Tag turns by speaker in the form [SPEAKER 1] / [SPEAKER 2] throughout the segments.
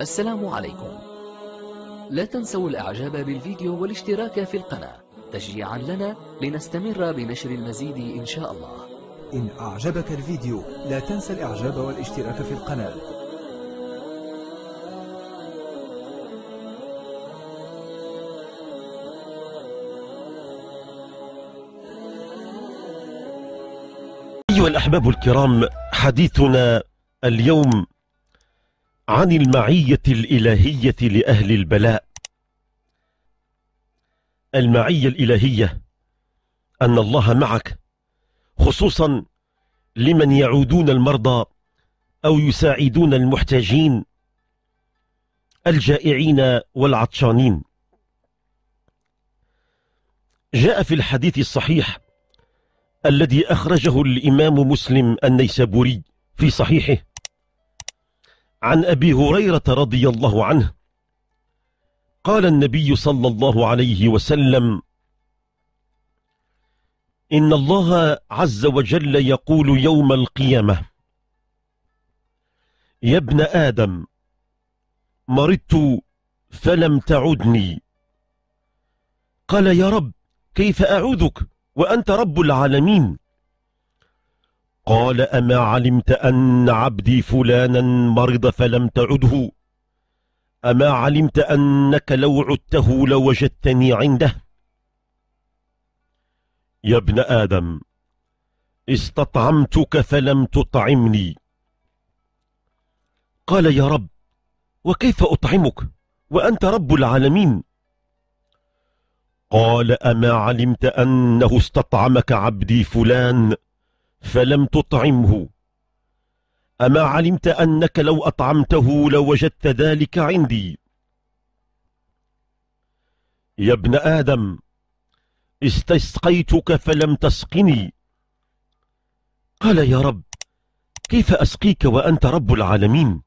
[SPEAKER 1] السلام عليكم لا تنسوا الاعجاب بالفيديو والاشتراك في القناة تشجيعا لنا لنستمر بنشر المزيد ان شاء الله إن أعجبك الفيديو لا تنسى الإعجاب والاشتراك في القناة أيها الأحباب الكرام حديثنا اليوم عن المعية الإلهية لأهل البلاء المعية الإلهية أن الله معك خصوصا لمن يعودون المرضى أو يساعدون المحتاجين الجائعين والعطشانين جاء في الحديث الصحيح الذي أخرجه الإمام مسلم النيسابوري في صحيحه عن أبي هريرة رضي الله عنه قال النبي صلى الله عليه وسلم إن الله عز وجل يقول يوم القيامة يا ابن آدم مرضت فلم تعدني قال يا رب كيف أعوذك وأنت رب العالمين قال أما علمت أن عبدي فلانا مرض فلم تعده أما علمت أنك لو عدته لوجدتني عنده يا ابن آدم استطعمتك فلم تطعمني قال يا رب وكيف أطعمك وأنت رب العالمين قال أما علمت أنه استطعمك عبدي فلان فلم تطعمه أما علمت أنك لو أطعمته لوجدت ذلك عندي يا ابن آدم استسقيتك فلم تسقني قال يا رب كيف أسقيك وأنت رب العالمين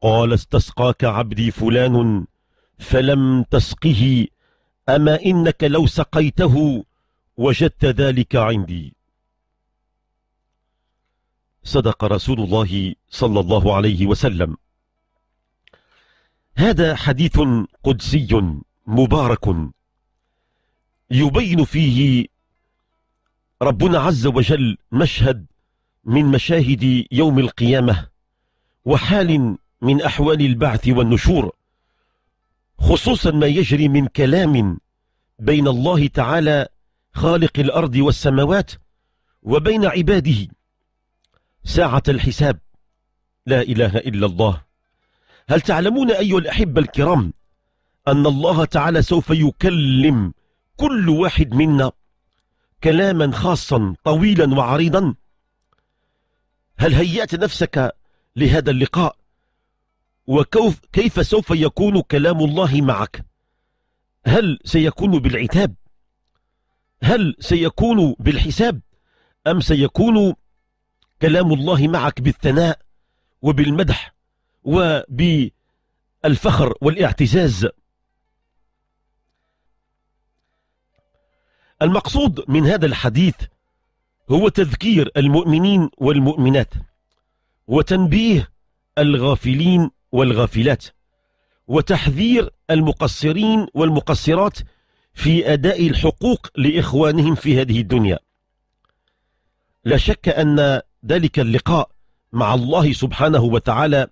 [SPEAKER 1] قال استسقاك عبدي فلان فلم تسقه أما إنك لو سقيته وجدت ذلك عندي صدق رسول الله صلى الله عليه وسلم هذا حديث قدسي مبارك يبين فيه ربنا عز وجل مشهد من مشاهد يوم القيامة وحال من أحوال البعث والنشور خصوصا ما يجري من كلام بين الله تعالى خالق الأرض والسماوات وبين عباده ساعة الحساب لا إله إلا الله هل تعلمون أيها الأحبة الكرام أن الله تعالى سوف يكلم كل واحد منا كلاما خاصا طويلا وعريضا هل هيأت نفسك لهذا اللقاء وكيف سوف يكون كلام الله معك هل سيكون بالعتاب هل سيكون بالحساب أم سيكون كلام الله معك بالثناء وبالمدح وبالفخر والاعتزاز المقصود من هذا الحديث هو تذكير المؤمنين والمؤمنات وتنبيه الغافلين والغافلات وتحذير المقصرين والمقصرات في أداء الحقوق لإخوانهم في هذه الدنيا لا شك أن ذلك اللقاء مع الله سبحانه وتعالى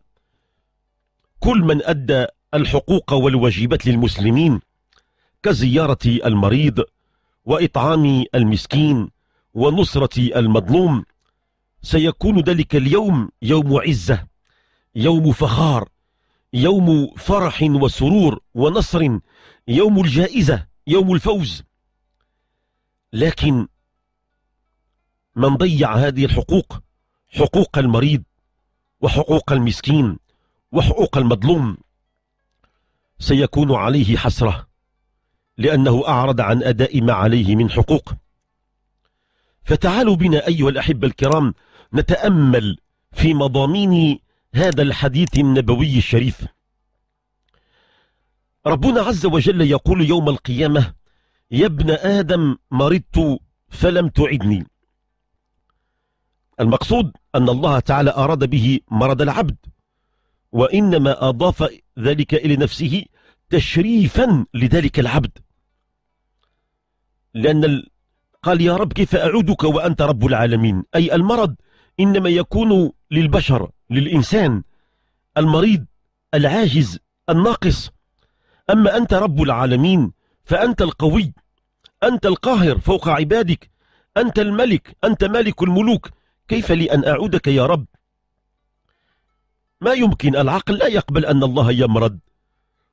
[SPEAKER 1] كل من أدى الحقوق والواجبات للمسلمين كزيارة المريض وإطعام المسكين ونصرة المظلوم سيكون ذلك اليوم يوم عزة يوم فخار يوم فرح وسرور ونصر يوم الجائزة يوم الفوز لكن من ضيع هذه الحقوق حقوق المريض وحقوق المسكين وحقوق المظلوم سيكون عليه حسرة لأنه أعرض عن أداء ما عليه من حقوق فتعالوا بنا أيها الأحبة الكرام نتأمل في مضامين هذا الحديث النبوي الشريف ربنا عز وجل يقول يوم القيامة يا ابن آدم مرضت فلم تعدني المقصود أن الله تعالى أراد به مرض العبد وإنما أضاف ذلك إلى نفسه تشريفا لذلك العبد لأن قال يا رب كيف أعودك وأنت رب العالمين أي المرض إنما يكون للبشر للإنسان المريض العاجز الناقص أما أنت رب العالمين فأنت القوي أنت القاهر فوق عبادك أنت الملك أنت مالك الملوك كيف لي أن أعودك يا رب ما يمكن العقل لا يقبل أن الله يمرض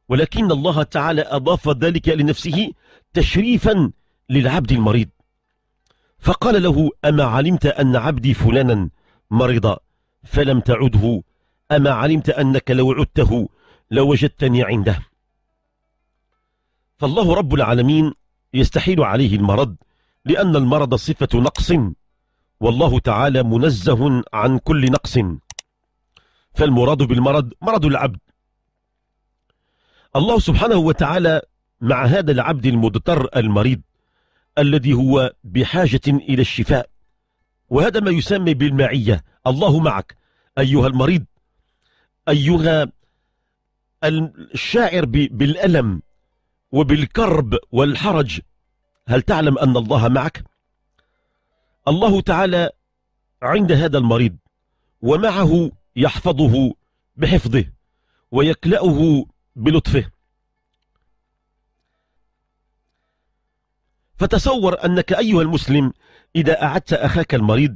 [SPEAKER 1] ولكن الله تعالى أضاف ذلك لنفسه تشريفا للعبد المريض فقال له أما علمت أن عبدي فلانا مرض فلم تعده أما علمت أنك لو عدته لوجدتني عنده فالله رب العالمين يستحيل عليه المرض لأن المرض صفة نقص والله تعالى منزه عن كل نقص فالمراد بالمرض مرض العبد الله سبحانه وتعالى مع هذا العبد المضطر المريض الذي هو بحاجة إلى الشفاء وهذا ما يسمى بالمعية الله معك أيها المريض أيها الشاعر بالألم وبالكرب والحرج هل تعلم أن الله معك؟ الله تعالى عند هذا المريض ومعه يحفظه بحفظه ويكلأه بلطفه فتصور أنك أيها المسلم إذا أعدت أخاك المريض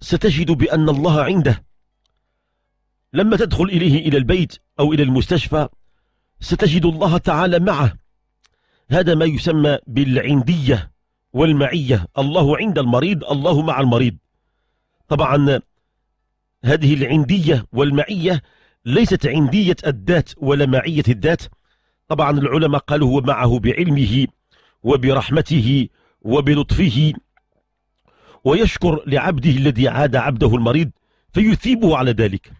[SPEAKER 1] ستجد بأن الله عنده لما تدخل إليه إلى البيت أو إلى المستشفى ستجد الله تعالى معه هذا ما يسمى بالعندية والمعية الله عند المريض الله مع المريض طبعا هذه العندية والمعية ليست عندية الذات ولا معية الذات طبعا العلماء قالوا هو معه بعلمه وبرحمته وبلطفه ويشكر لعبده الذي عاد عبده المريض فيثيبه على ذلك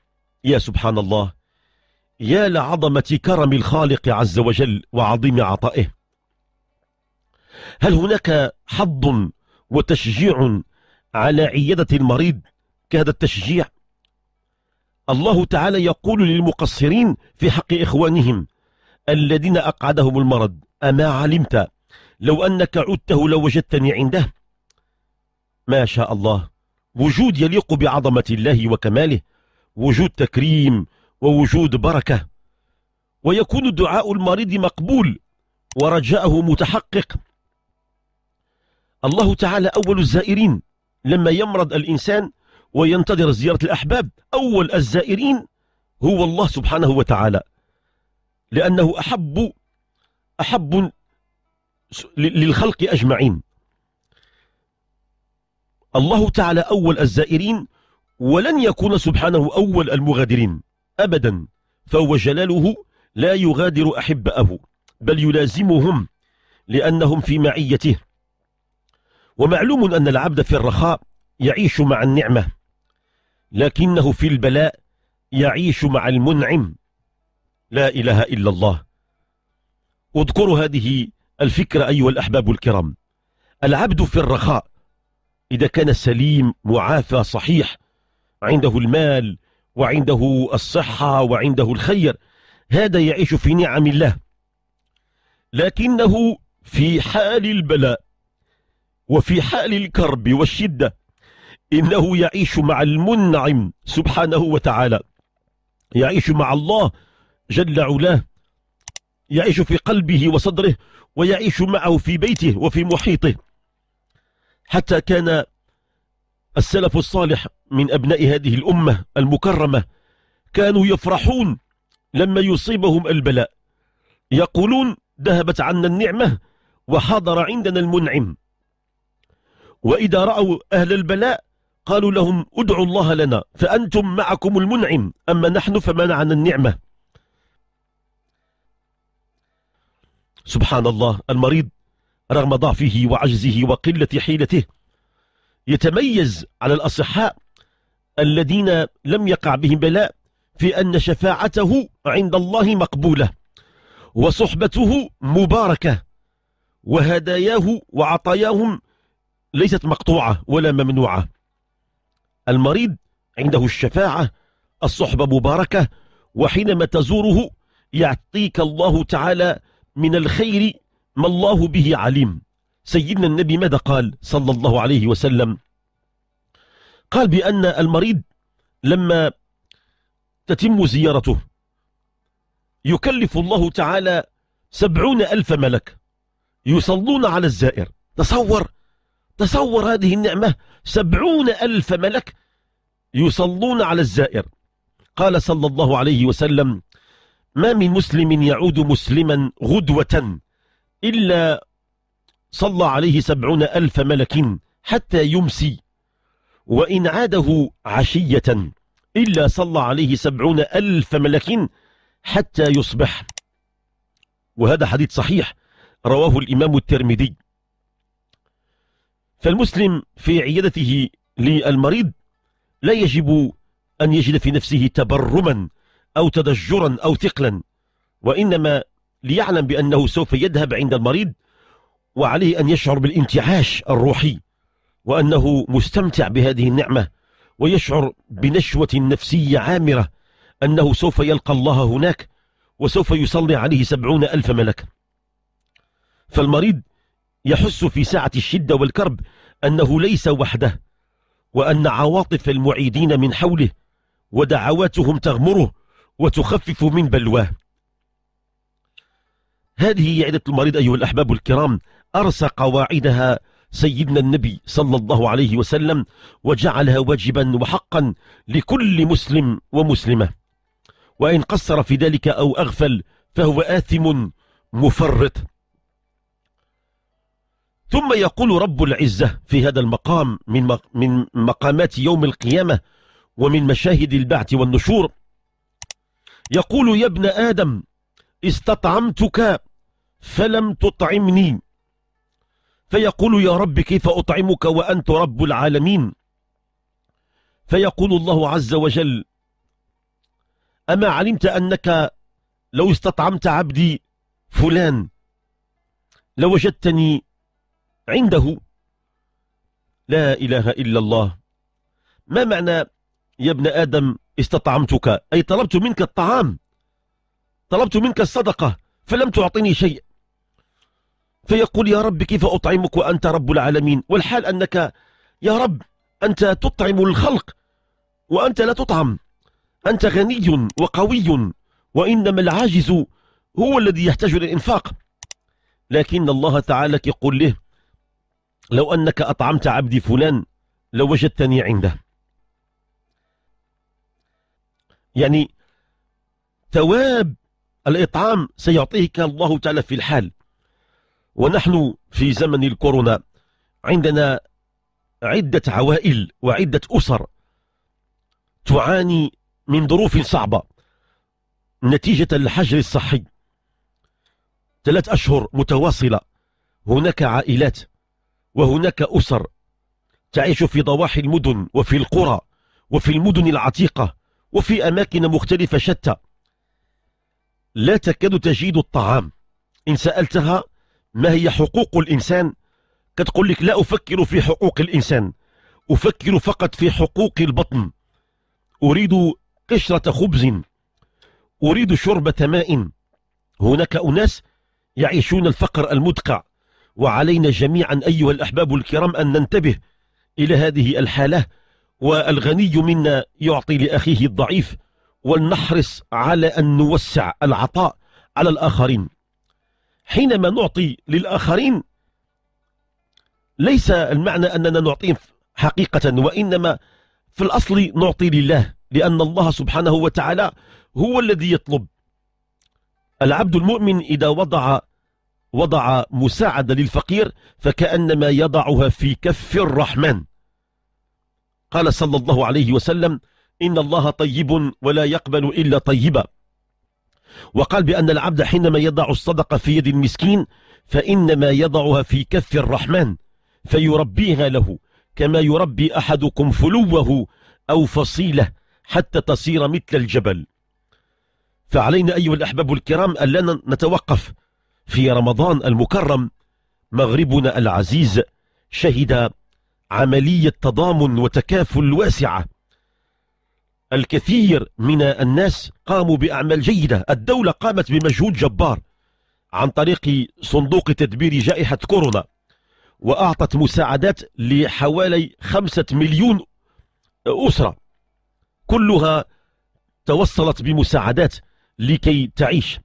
[SPEAKER 1] يا سبحان الله يا لعظمة كرم الخالق عز وجل وعظيم عطائه هل هناك حض وتشجيع على عيادة المريض كهذا التشجيع الله تعالى يقول للمقصرين في حق إخوانهم الذين أقعدهم المرض أما علمت لو أنك عدته لوجدتني وجدتني عنده ما شاء الله وجود يليق بعظمة الله وكماله وجود تكريم ووجود بركة ويكون دعاء المريض مقبول ورجاءه متحقق الله تعالى أول الزائرين لما يمرض الإنسان وينتظر زيارة الأحباب أول الزائرين هو الله سبحانه وتعالى لأنه أحب أحب للخلق أجمعين الله تعالى أول الزائرين ولن يكون سبحانه أول المغادرين أبدا فهو جلاله لا يغادر أحباءه بل يلازمهم لأنهم في معيته ومعلوم أن العبد في الرخاء يعيش مع النعمة لكنه في البلاء يعيش مع المنعم لا إله إلا الله اذكروا هذه الفكرة أيها الأحباب الكرام العبد في الرخاء إذا كان سليم معافى صحيح عنده المال وعنده الصحة وعنده الخير هذا يعيش في نعم الله لكنه في حال البلاء وفي حال الكرب والشدة إنه يعيش مع المنعم سبحانه وتعالى يعيش مع الله جل علاه يعيش في قلبه وصدره ويعيش معه في بيته وفي محيطه حتى كان السلف الصالح من أبناء هذه الأمة المكرمة كانوا يفرحون لما يصيبهم البلاء يقولون ذهبت عنا النعمة وحضر عندنا المنعم وإذا رأوا أهل البلاء قالوا لهم ادعوا الله لنا فأنتم معكم المنعم أما نحن فمنعنا النعمة سبحان الله المريض رغم ضعفه وعجزه وقلة حيلته يتميز على الأصحاء الذين لم يقع بهم بلاء في أن شفاعته عند الله مقبولة وصحبته مباركة وهداياه وعطاياهم ليست مقطوعة ولا ممنوعة المريض عنده الشفاعة الصحبة مباركة وحينما تزوره يعطيك الله تعالى من الخير ما الله به عليم سيدنا النبي ماذا قال صلى الله عليه وسلم قال بأن المريض لما تتم زيارته يكلف الله تعالى سبعون ألف ملك يصلون على الزائر تصور تصور هذه النعمة سبعون ألف ملك يصلون على الزائر قال صلى الله عليه وسلم ما من مسلم يعود مسلما غدوة إلا صلى عليه سبعون ألف ملك حتى يمسي وإن عاده عشية إلا صلى عليه سبعون ألف ملك حتى يصبح وهذا حديث صحيح رواه الإمام الترمذي فالمسلم في عيادته للمريض لا يجب أن يجد في نفسه تبرما أو تدجرا أو ثقلا وإنما ليعلم بأنه سوف يذهب عند المريض وعليه أن يشعر بالانتعاش الروحي وأنه مستمتع بهذه النعمة ويشعر بنشوة نفسية عامرة أنه سوف يلقى الله هناك وسوف يصلي عليه سبعون ألف ملك فالمريض يحس في ساعة الشدة والكرب أنه ليس وحده وأن عواطف المعيدين من حوله ودعواتهم تغمره وتخفف من بلواه هذه عدة المريض أيها الأحباب الكرام أرسى قواعدها سيدنا النبي صلى الله عليه وسلم وجعلها واجبا وحقا لكل مسلم ومسلمة وإن قصر في ذلك أو أغفل فهو آثم مفرط ثم يقول رب العزة في هذا المقام من من مقامات يوم القيامة ومن مشاهد البعث والنشور يقول يا ابن آدم استطعمتك فلم تطعمني فيقول يا رب كيف أطعمك وأنت رب العالمين فيقول الله عز وجل أما علمت أنك لو استطعمت عبدي فلان لوجدتني عنده لا إله إلا الله ما معنى يا ابن آدم استطعمتك أي طلبت منك الطعام طلبت منك الصدقة فلم تعطيني شيء فيقول يا رب كيف أطعمك وأنت رب العالمين والحال أنك يا رب أنت تطعم الخلق وأنت لا تطعم أنت غني وقوي وإنما العاجز هو الذي يحتاج للإنفاق لكن الله تعالى يقول له لو أنك أطعمت عبدي فلان لوجدتني وجدتني عنده يعني ثواب الإطعام سيعطيك الله تعالى في الحال ونحن في زمن الكورونا عندنا عدة عوائل وعدة أسر تعاني من ظروف صعبة نتيجة الحجر الصحي ثلاث أشهر متواصلة هناك عائلات وهناك أسر تعيش في ضواحي المدن وفي القرى وفي المدن العتيقة وفي أماكن مختلفة شتى لا تكاد تجيد الطعام إن سألتها ما هي حقوق الإنسان كتقول لك لا أفكر في حقوق الإنسان أفكر فقط في حقوق البطن أريد قشرة خبز أريد شربة ماء هناك أناس يعيشون الفقر المدقع وعلينا جميعا أيها الأحباب الكرام أن ننتبه إلى هذه الحالة والغني منا يعطي لأخيه الضعيف ولنحرص على أن نوسع العطاء على الآخرين حينما نعطي للآخرين ليس المعنى أننا نعطيهم حقيقة وإنما في الأصل نعطي لله لأن الله سبحانه وتعالى هو الذي يطلب العبد المؤمن إذا وضع وضع مساعدة للفقير فكأنما يضعها في كف الرحمن قال صلى الله عليه وسلم إن الله طيب ولا يقبل إلا طيبا وقال بأن العبد حينما يضع الصدقة في يد المسكين فإنما يضعها في كف الرحمن فيربيها له كما يربي أحدكم فلوه أو فصيله حتى تصير مثل الجبل فعلينا أيها الأحباب الكرام ألا نتوقف في رمضان المكرم مغربنا العزيز شهد عملية تضامن وتكافل واسعة الكثير من الناس قاموا بأعمال جيدة الدولة قامت بمجهود جبار عن طريق صندوق تدبير جائحة كورونا وأعطت مساعدات لحوالي خمسة مليون أسرة كلها توصلت بمساعدات لكي تعيش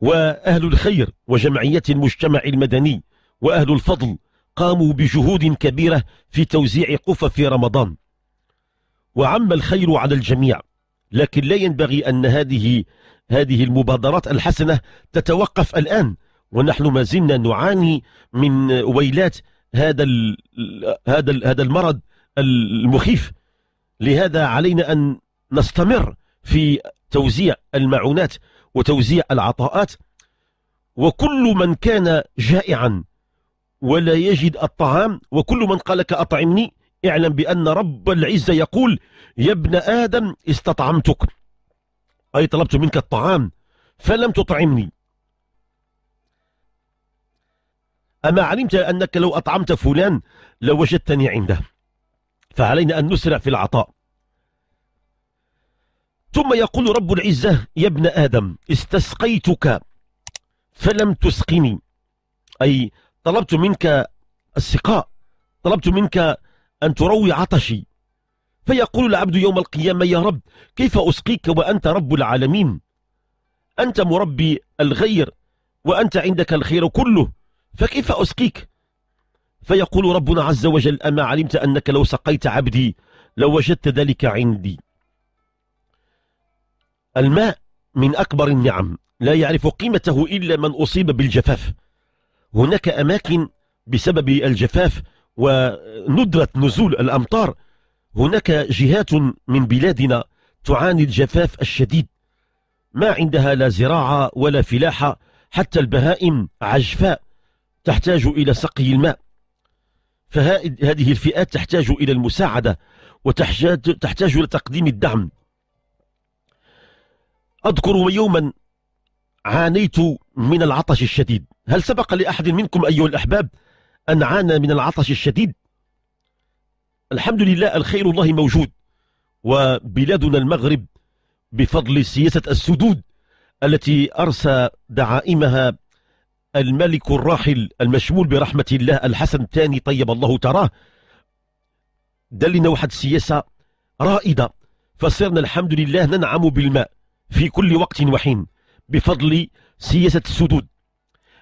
[SPEAKER 1] وأهل الخير وجمعية المجتمع المدني وأهل الفضل قاموا بجهود كبيرة في توزيع قفة في رمضان وعم الخير على الجميع لكن لا ينبغي أن هذه هذه المبادرات الحسنة تتوقف الآن ونحن ما زلنا نعاني من ويلات هذا الـ هذا الـ هذا المرض المخيف لهذا علينا أن نستمر في توزيع المعونات وتوزيع العطاءات وكل من كان جائعا ولا يجد الطعام وكل من قالك أطعمني اعلم بأن رب العزة يقول يا ابن آدم استطعمتك أي طلبت منك الطعام فلم تطعمني أما علمت أنك لو أطعمت فلان لوجدتني لو عنده فعلينا أن نسرع في العطاء ثم يقول رب العزة يا ابن آدم استسقيتك فلم تسقني أي طلبت منك السقاء طلبت منك أن تروي عطشي فيقول العبد يوم القيامة يا رب كيف أسقيك وأنت رب العالمين أنت مربي الغير وأنت عندك الخير كله فكيف أسقيك فيقول ربنا عز وجل أما علمت أنك لو سقيت عبدي لوجدت وجدت ذلك عندي الماء من أكبر النعم لا يعرف قيمته إلا من أصيب بالجفاف هناك أماكن بسبب الجفاف وندرة نزول الأمطار هناك جهات من بلادنا تعاني الجفاف الشديد ما عندها لا زراعة ولا فلاحة حتى البهائم عجفاء تحتاج إلى سقي الماء فهذه الفئات تحتاج إلى المساعدة وتحتاج لتقديم الدعم أذكر يوما عانيت من العطش الشديد هل سبق لأحد منكم أيها الأحباب أن عانى من العطش الشديد الحمد لله الخير الله موجود وبلادنا المغرب بفضل سياسة السدود التي أرسى دعائمها الملك الراحل المشمول برحمة الله الحسن الثاني طيب الله تراه دلنا واحد السياسة رائدة فصرنا الحمد لله ننعم بالماء في كل وقت وحين بفضل سياسة السدود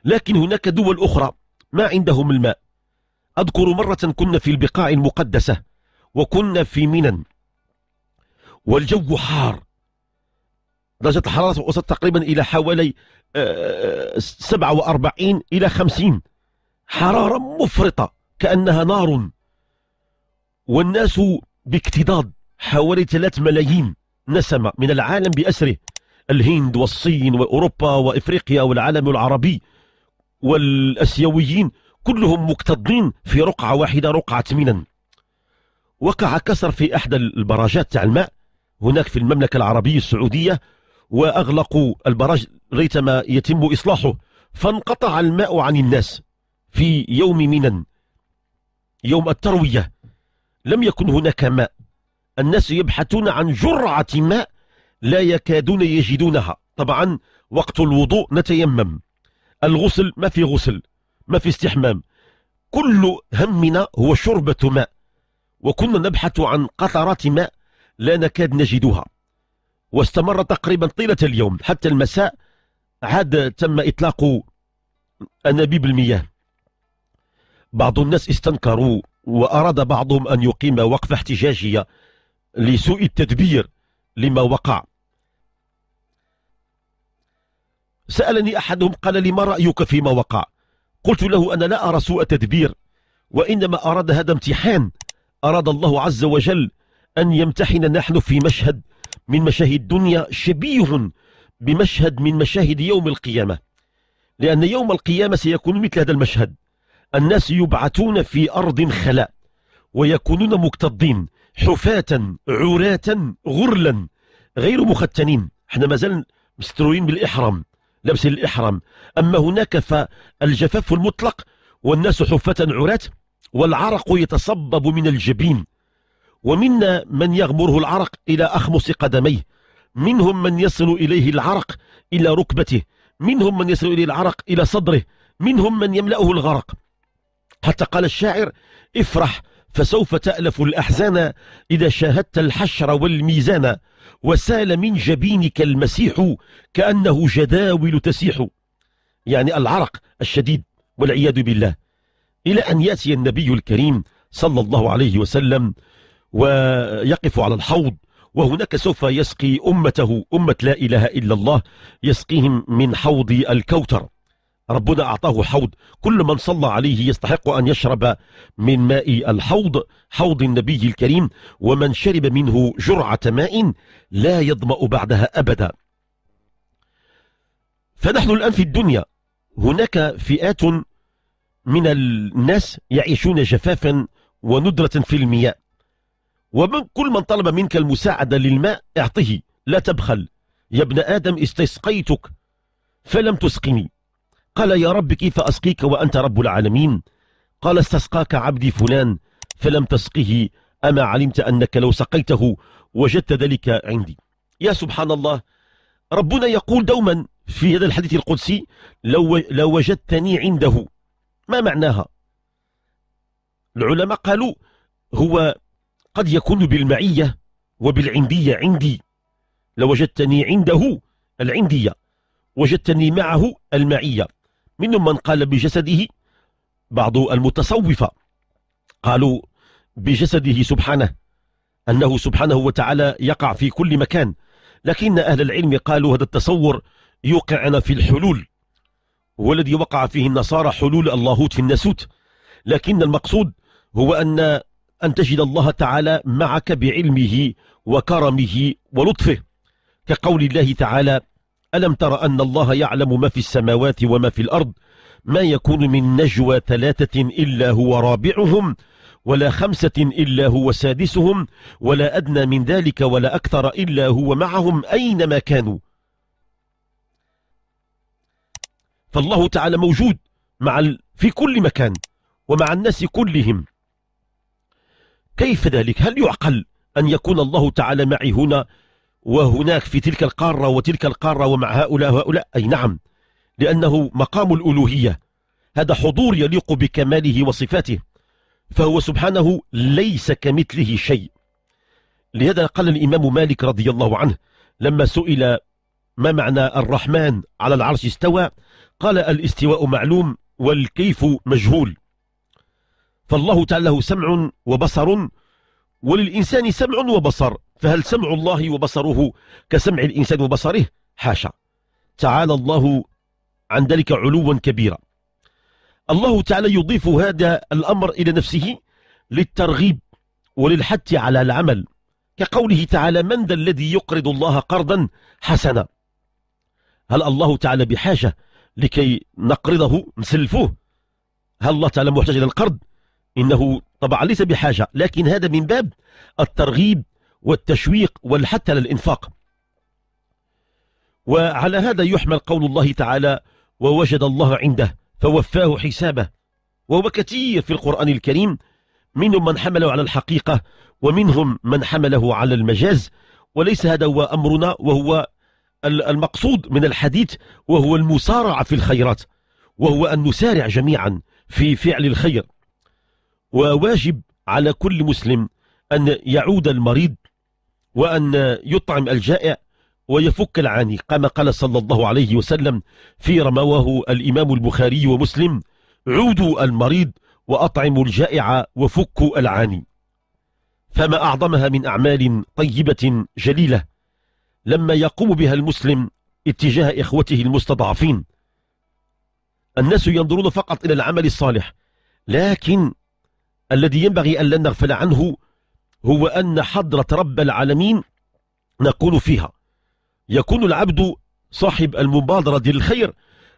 [SPEAKER 1] لكن هناك دول أخرى ما عندهم الماء أذكر مرة كنا في البقاع المقدسة وكنا في منن والجو حار درجة الحرارة وصلت تقريبا إلى حوالي 47 آه، إلى 50 حرارة مفرطة كأنها نار والناس باكتضاد حوالي 3 ملايين نسمة من العالم بأسره الهند والصين وأوروبا وإفريقيا والعالم العربي والأسيويين كلهم مكتظين في رقعة واحدة رقعة منن وقع كسر في أحدى البراجات تاع الماء هناك في المملكة العربية السعودية وأغلقوا البراج ريتما يتم إصلاحه فانقطع الماء عن الناس في يوم منن يوم التروية لم يكن هناك ماء الناس يبحثون عن جرعة ماء لا يكادون يجدونها طبعا وقت الوضوء نتيمم الغسل ما في غسل ما في استحمام كل همنا هو شربة ماء وكنا نبحث عن قطرات ماء لا نكاد نجدها واستمر تقريبا طيلة اليوم حتى المساء عاد تم إطلاق أنابيب المياه بعض الناس استنكروا وأراد بعضهم أن يقيم وقفة احتجاجية لسوء التدبير لما وقع سألني أحدهم قال لي ما رأيك فيما وقع قلت له أنا لا أرى سوء تدبير وإنما أراد هذا امتحان أراد الله عز وجل أن يمتحن نحن في مشهد من مشاهد الدنيا شبيه بمشهد من مشاهد يوم القيامة لأن يوم القيامة سيكون مثل هذا المشهد الناس يبعثون في أرض خلاء ويكونون مكتظين حفاة عراة غرلا غير مختنين احنا مازال مستروين بالإحرام لبس الإحرام أما هناك فالجفاف المطلق والناس حفاة عراة والعرق يتصبب من الجبين ومنا من يغمره العرق إلى أخمص قدميه منهم من يصل إليه العرق إلى ركبته منهم من يصل إليه العرق إلى صدره منهم من يملأه الغرق حتى قال الشاعر افرح فسوف تألف الأحزان إذا شاهدت الحشر والميزان وسال من جبينك المسيح كأنه جداول تسيح يعني العرق الشديد والعياذ بالله إلى أن يأتي النبي الكريم صلى الله عليه وسلم ويقف على الحوض وهناك سوف يسقي أمته أمة لا إله إلا الله يسقيهم من حوض الكوثر ربنا أعطاه حوض كل من صلى عليه يستحق أن يشرب من ماء الحوض حوض النبي الكريم ومن شرب منه جرعة ماء لا يظمأ بعدها أبدا فنحن الآن في الدنيا هناك فئات من الناس يعيشون جفافا وندرة في المياه ومن كل من طلب منك المساعدة للماء اعطه لا تبخل يا ابن آدم استسقيتك فلم تسقني قال يا رب كيف أسقيك وأنت رب العالمين قال استسقاك عبدي فلان فلم تسقه أما علمت أنك لو سقيته وجدت ذلك عندي يا سبحان الله ربنا يقول دوما في هذا الحديث القدسي لو, لو وجدتني عنده ما معناها العلماء قالوا هو قد يكون بالمعية وبالعندية عندي لوجدتني عنده العندية وجدتني معه المعية منهم من قال بجسده بعض المتصوفة قالوا بجسده سبحانه أنه سبحانه وتعالى يقع في كل مكان لكن أهل العلم قالوا هذا التصور يوقعنا في الحلول والذي وقع فيه النصارى حلول اللاهوت في الناسوت لكن المقصود هو أن أن تجد الله تعالى معك بعلمه وكرمه ولطفه كقول الله تعالى ألم تر أن الله يعلم ما في السماوات وما في الأرض ما يكون من نجوى ثلاثة إلا هو رابعهم ولا خمسة إلا هو سادسهم ولا أدنى من ذلك ولا أكثر إلا هو معهم أينما كانوا فالله تعالى موجود مع ال... في كل مكان ومع الناس كلهم كيف ذلك هل يعقل أن يكون الله تعالى معي هنا وهناك في تلك القارة وتلك القارة ومع هؤلاء وهؤلاء أي نعم لأنه مقام الألوهية هذا حضور يليق بكماله وصفاته فهو سبحانه ليس كمثله شيء لهذا قال الإمام مالك رضي الله عنه لما سئل ما معنى الرحمن على العرش استوى قال الاستواء معلوم والكيف مجهول فالله تعالى له سمع وبصر وللإنسان سمع وبصر فهل سمع الله وبصره كسمع الإنسان وبصره حاشا تعالى الله عن ذلك علوا كبيرا الله تعالى يضيف هذا الأمر إلى نفسه للترغيب وللحث على العمل كقوله تعالى من ذا الذي يقرض الله قرضا حسنا هل الله تعالى بحاجة لكي نقرضه نسلفوه هل الله تعالى محتاج إلى القرض إنه طبعا ليس بحاجة لكن هذا من باب الترغيب والتشويق وحتى للإنفاق وعلى هذا يحمل قول الله تعالى ووجد الله عنده فوفاه حسابه وهو كثير في القرآن الكريم منهم من حمله على الحقيقة ومنهم من حمله على المجاز وليس هذا هو أمرنا وهو المقصود من الحديث وهو المسارعة في الخيرات وهو أن نسارع جميعا في فعل الخير وواجب على كل مسلم أن يعود المريض وأن يطعم الجائع ويفك العاني كما قال صلى الله عليه وسلم في رمواه الإمام البخاري ومسلم عودوا المريض وأطعموا الجائع وفكوا العاني فما أعظمها من أعمال طيبة جليلة لما يقوم بها المسلم اتجاه إخوته المستضعفين الناس ينظرون فقط إلى العمل الصالح لكن الذي ينبغي أن لا نغفل عنه هو أن حضرة رب العالمين نقول فيها يكون العبد صاحب المبادرة للخير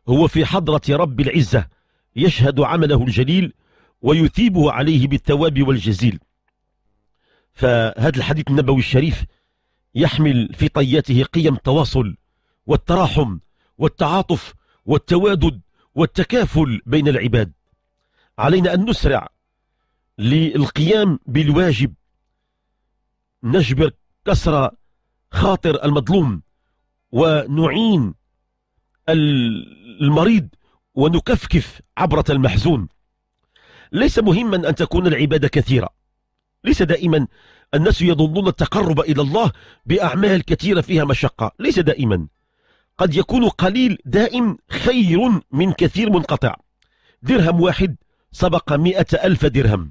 [SPEAKER 1] هو في حضرة رب العزة يشهد عمله الجليل ويثيبه عليه بالتواب والجزيل فهذا الحديث النبوي الشريف يحمل في طياته قيم التواصل والتراحم والتعاطف والتوادد والتكافل بين العباد علينا أن نسرع للقيام بالواجب نجبر كسر خاطر المظلوم ونعين المريض ونكفكف عبرة المحزون ليس مهما أن تكون العبادة كثيرة ليس دائما الناس يظنون التقرب إلى الله بأعمال كثيرة فيها مشقة ليس دائما قد يكون قليل دائم خير من كثير منقطع درهم واحد سبق مئة ألف درهم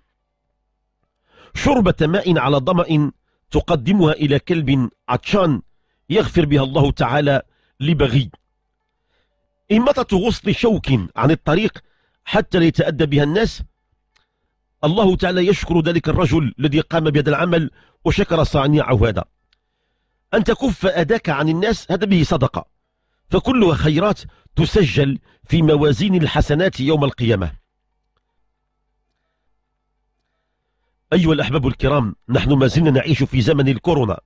[SPEAKER 1] شربة ماء على ضمأ تقدمها إلى كلب عطشان يغفر بها الله تعالى لبغي إمتة غصن شوك عن الطريق حتى لا يتأدى بها الناس الله تعالى يشكر ذلك الرجل الذي قام بهذا العمل وشكر صانعه هذا أن تكف أداك عن الناس هذا به صدقة فكلها خيرات تسجل في موازين الحسنات يوم القيامة أيها الأحباب الكرام نحن ما زلنا نعيش في زمن الكورونا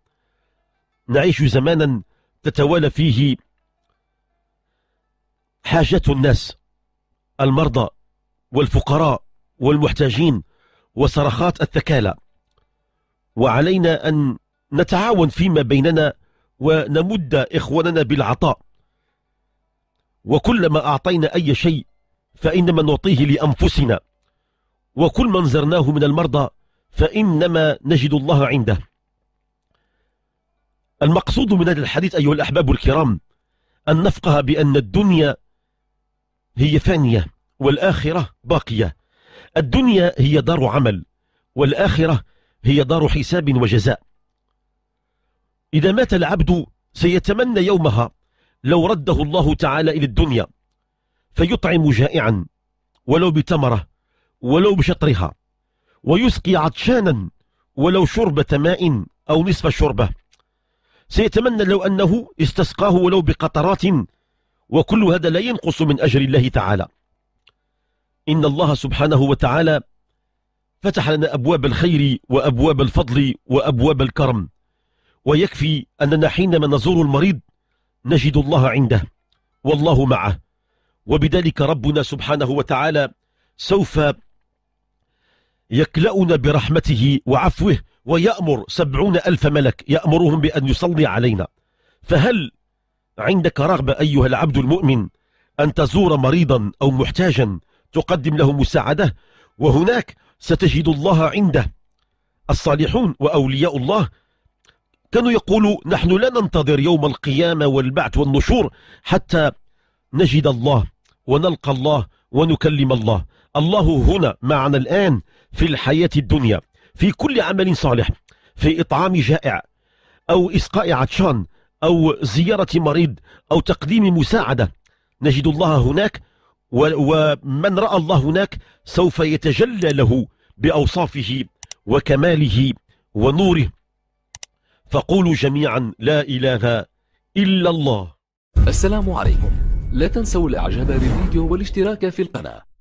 [SPEAKER 1] نعيش زمانا تتوالى فيه حاجات الناس المرضى والفقراء والمحتاجين وصرخات الثكالى وعلينا أن نتعاون فيما بيننا ونمد إخواننا بالعطاء وكلما أعطينا أي شيء فإنما نعطيه لأنفسنا وكل من زرناه من المرضى فإنما نجد الله عنده المقصود من هذا الحديث أيها الأحباب الكرام أن نفقه بأن الدنيا هي فانية والآخرة باقية الدنيا هي دار عمل والآخرة هي دار حساب وجزاء إذا مات العبد سيتمنى يومها لو رده الله تعالى إلى الدنيا فيطعم جائعا ولو بتمرة ولو بشطرها ويسقي عطشانا ولو شربة ماء أو نصف شربة سيتمنى لو أنه استسقاه ولو بقطرات وكل هذا لا ينقص من أجر الله تعالى إن الله سبحانه وتعالى فتح لنا أبواب الخير وأبواب الفضل وأبواب الكرم ويكفي أننا حينما نزور المريض نجد الله عنده والله معه وبذلك ربنا سبحانه وتعالى سوف يكلؤنا برحمته وعفوه ويأمر سبعون ألف ملك يأمرهم بأن يصلي علينا فهل عندك رغبة أيها العبد المؤمن أن تزور مريضا أو محتاجا تقدم له مساعدة وهناك ستجد الله عنده الصالحون وأولياء الله كانوا يقولوا نحن لا ننتظر يوم القيامة والبعث والنشور حتى نجد الله ونلقى الله ونكلم الله الله هنا معنا الآن في الحياة الدنيا في كل عمل صالح في إطعام جائع أو إسقاء عطشان أو زيارة مريض أو تقديم مساعدة نجد الله هناك ومن رأى الله هناك سوف يتجلى له بأوصافه وكماله ونوره فقولوا جميعا لا إله إلا الله السلام عليكم لا تنسوا الإعجاب بالفيديو والاشتراك في القناة